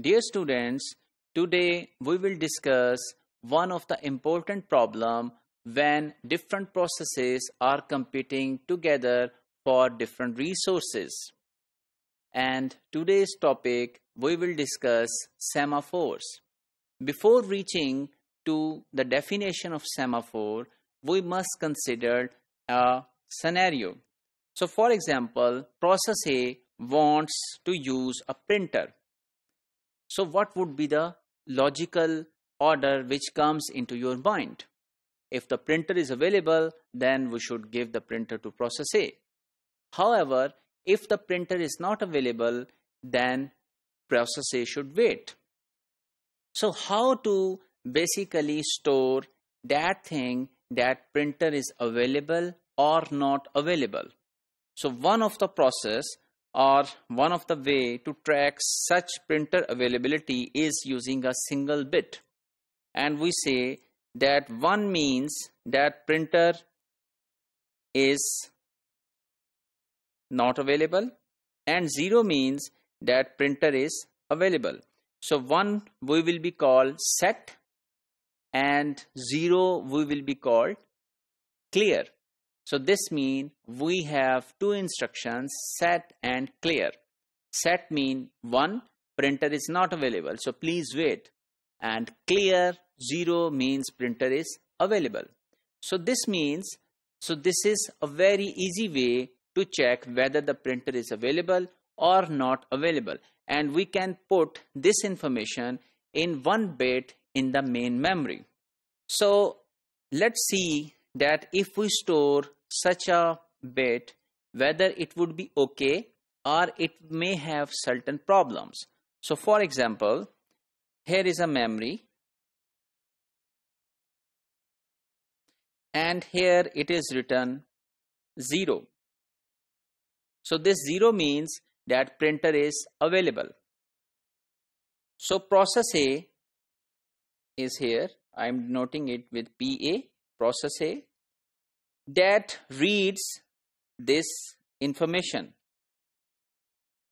Dear students, today we will discuss one of the important problem when different processes are competing together for different resources. And today's topic we will discuss semaphores. Before reaching to the definition of semaphore, we must consider a scenario. So for example, process A wants to use a printer so, what would be the logical order which comes into your mind? If the printer is available, then we should give the printer to process A. However, if the printer is not available, then process A should wait. So, how to basically store that thing that printer is available or not available? So, one of the process or one of the way to track such printer availability is using a single bit and we say that one means that printer is not available and zero means that printer is available so one we will be called set and zero we will be called clear so this means we have two instructions set and clear. Set mean one printer is not available so please wait and clear zero means printer is available. So this means so this is a very easy way to check whether the printer is available or not available and we can put this information in one bit in the main memory. So let's see that if we store such a bit whether it would be okay or it may have certain problems. So for example, here is a memory and here it is written 0. So this 0 means that printer is available. So process A is here. I am denoting it with PA, process A that reads this information.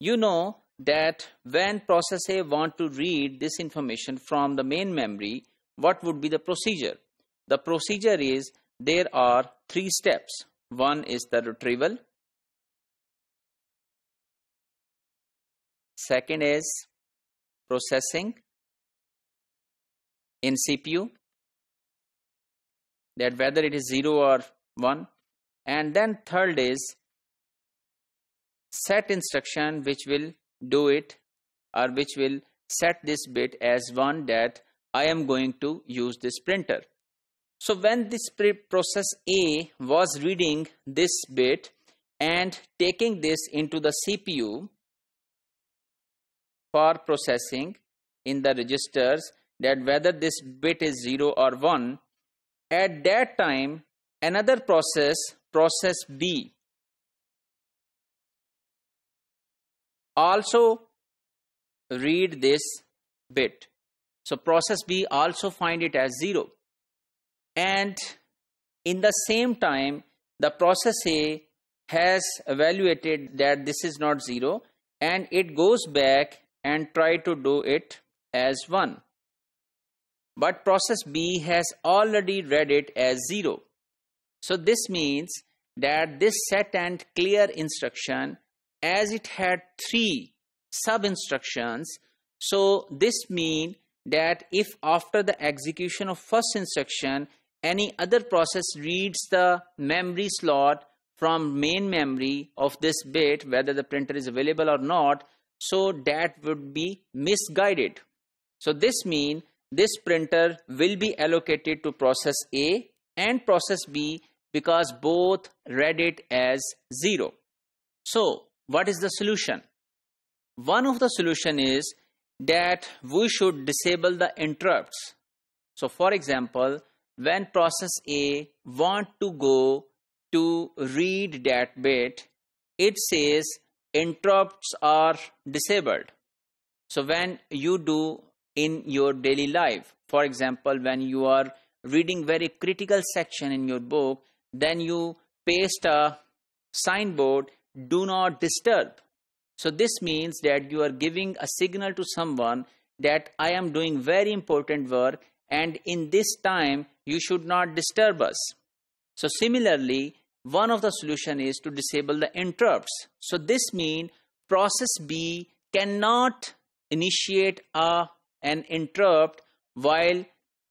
You know that when process A want to read this information from the main memory, what would be the procedure? The procedure is there are three steps. One is the retrieval. Second is processing in CPU that whether it is 0 or one and then third is set instruction which will do it or which will set this bit as one that I am going to use this printer. So when this process A was reading this bit and taking this into the CPU for processing in the registers that whether this bit is 0 or 1 at that time Another process, process B, also read this bit. So process B also find it as 0. And in the same time, the process A has evaluated that this is not 0 and it goes back and try to do it as 1. But process B has already read it as 0. So this means that this set and clear instruction as it had three sub instructions so this mean that if after the execution of first instruction any other process reads the memory slot from main memory of this bit whether the printer is available or not so that would be misguided so this mean this printer will be allocated to process A and process B because both read it as 0. So what is the solution? One of the solution is that we should disable the interrupts. So for example, when process A want to go to read that bit, it says interrupts are disabled. So when you do in your daily life, for example, when you are reading very critical section in your book then you paste a signboard do not disturb so this means that you are giving a signal to someone that i am doing very important work and in this time you should not disturb us so similarly one of the solution is to disable the interrupts so this means process b cannot initiate a an interrupt while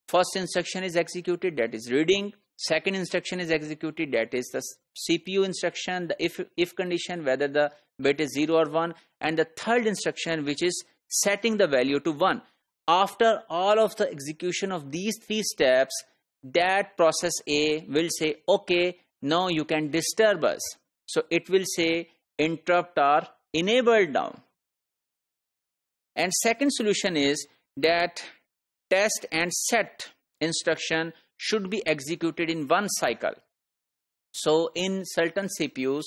first instruction is executed that is reading second instruction is executed that is the cpu instruction the if if condition whether the bit is 0 or 1 and the third instruction which is setting the value to 1 after all of the execution of these three steps that process a will say okay now you can disturb us so it will say interrupt are enabled now and second solution is that test and set instruction should be executed in one cycle. So in certain CPUs,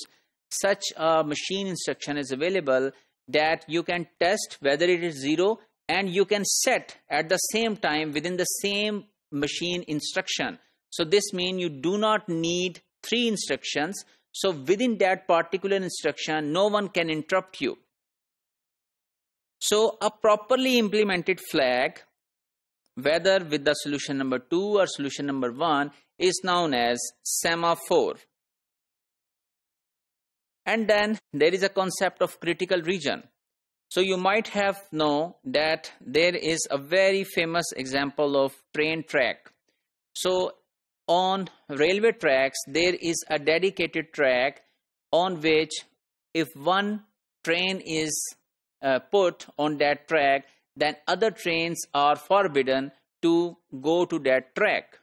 such a machine instruction is available that you can test whether it is zero and you can set at the same time within the same machine instruction. So this means you do not need three instructions. So within that particular instruction, no one can interrupt you. So a properly implemented flag whether with the solution number 2 or solution number 1 is known as semaphore. And then there is a concept of critical region. So you might have know that there is a very famous example of train track. So on railway tracks, there is a dedicated track on which if one train is uh, put on that track, then other trains are forbidden to go to that track.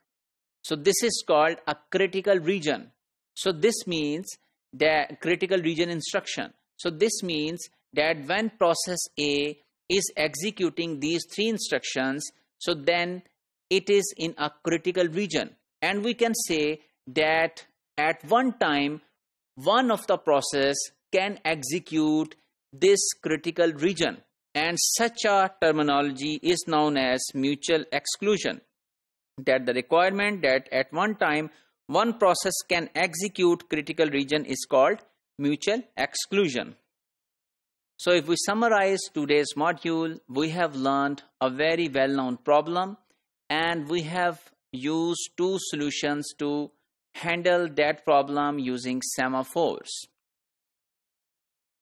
So this is called a critical region. So this means the critical region instruction. So this means that when process A is executing these three instructions, so then it is in a critical region. And we can say that at one time, one of the process can execute this critical region. And such a terminology is known as mutual exclusion, that the requirement that at one time one process can execute critical region is called mutual exclusion. So if we summarize today's module, we have learned a very well-known problem and we have used two solutions to handle that problem using semaphores.